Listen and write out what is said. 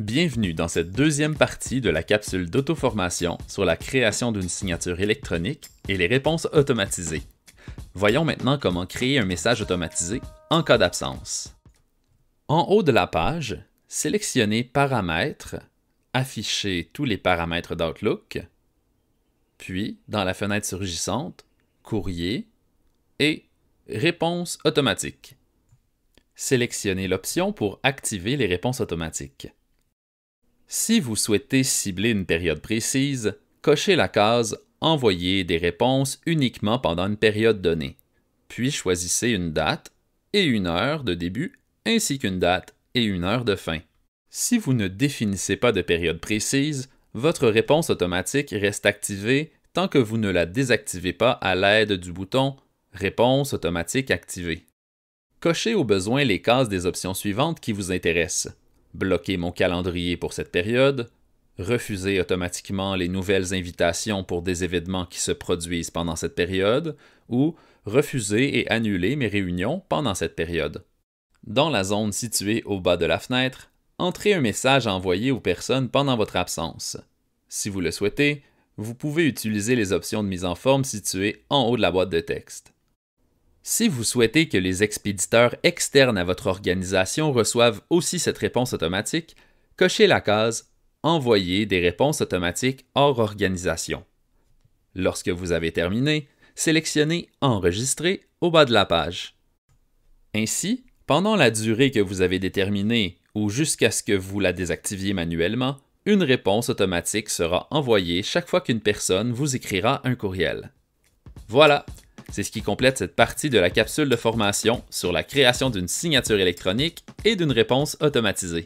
Bienvenue dans cette deuxième partie de la capsule d'auto-formation sur la création d'une signature électronique et les réponses automatisées. Voyons maintenant comment créer un message automatisé en cas d'absence. En haut de la page, sélectionnez Paramètres, afficher tous les paramètres d'Outlook, puis dans la fenêtre surgissante, Courrier et Réponse automatique. Sélectionnez l'option pour activer les réponses automatiques. Si vous souhaitez cibler une période précise, cochez la case Envoyer des réponses uniquement pendant une période donnée, puis choisissez une date et une heure de début ainsi qu'une date et une heure de fin. Si vous ne définissez pas de période précise, votre réponse automatique reste activée tant que vous ne la désactivez pas à l'aide du bouton Réponse automatique activée. Cochez au besoin les cases des options suivantes qui vous intéressent bloquer mon calendrier pour cette période, refuser automatiquement les nouvelles invitations pour des événements qui se produisent pendant cette période, ou refuser et annuler mes réunions pendant cette période. Dans la zone située au bas de la fenêtre, entrez un message à envoyer aux personnes pendant votre absence. Si vous le souhaitez, vous pouvez utiliser les options de mise en forme situées en haut de la boîte de texte. Si vous souhaitez que les expéditeurs externes à votre organisation reçoivent aussi cette réponse automatique, cochez la case Envoyer des réponses automatiques hors organisation. Lorsque vous avez terminé, sélectionnez Enregistrer au bas de la page. Ainsi, pendant la durée que vous avez déterminée ou jusqu'à ce que vous la désactiviez manuellement, une réponse automatique sera envoyée chaque fois qu'une personne vous écrira un courriel. Voilà, c'est ce qui complète cette partie de la capsule de formation sur la création d'une signature électronique et d'une réponse automatisée.